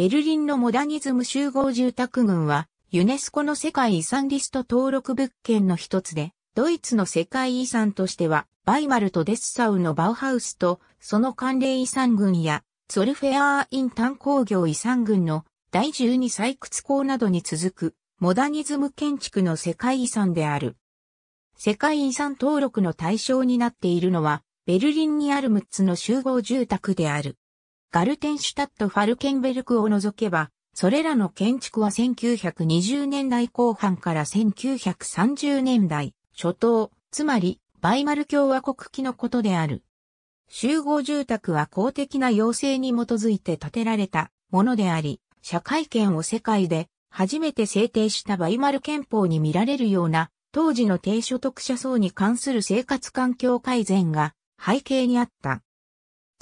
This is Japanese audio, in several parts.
ベルリンのモダニズム集合住宅群は、ユネスコの世界遺産リスト登録物件の一つで、ドイツの世界遺産としては、バイマルとデッサウのバウハウスと、その関連遺産群や、ソルフェアーイン炭工業遺産群の第12採掘港などに続く、モダニズム建築の世界遺産である。世界遺産登録の対象になっているのは、ベルリンにある6つの集合住宅である。ガルテンシュタット・ファルケンベルクを除けば、それらの建築は1920年代後半から1930年代初頭、つまりバイマル共和国期のことである。集合住宅は公的な要請に基づいて建てられたものであり、社会権を世界で初めて制定したバイマル憲法に見られるような、当時の低所得者層に関する生活環境改善が背景にあった。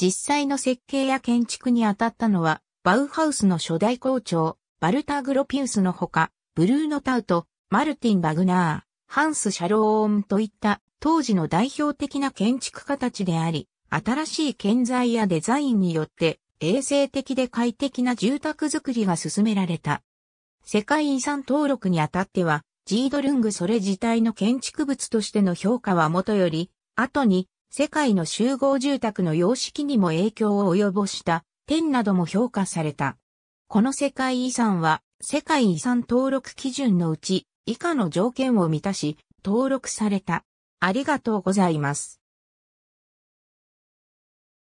実際の設計や建築に当たったのは、バウハウスの初代校長、バルター・グロピウスのほか、ブルーノ・タウト、マルティン・バグナー、ハンス・シャローンといった当時の代表的な建築家たちであり、新しい建材やデザインによって衛生的で快適な住宅づくりが進められた。世界遺産登録にあたっては、ジードルングそれ自体の建築物としての評価はもとより、後に世界の集合住宅の様式にも影響を及ぼした点なども評価された。この世界遺産は世界遺産登録基準のうち以下の条件を満たし登録された。ありがとうございます。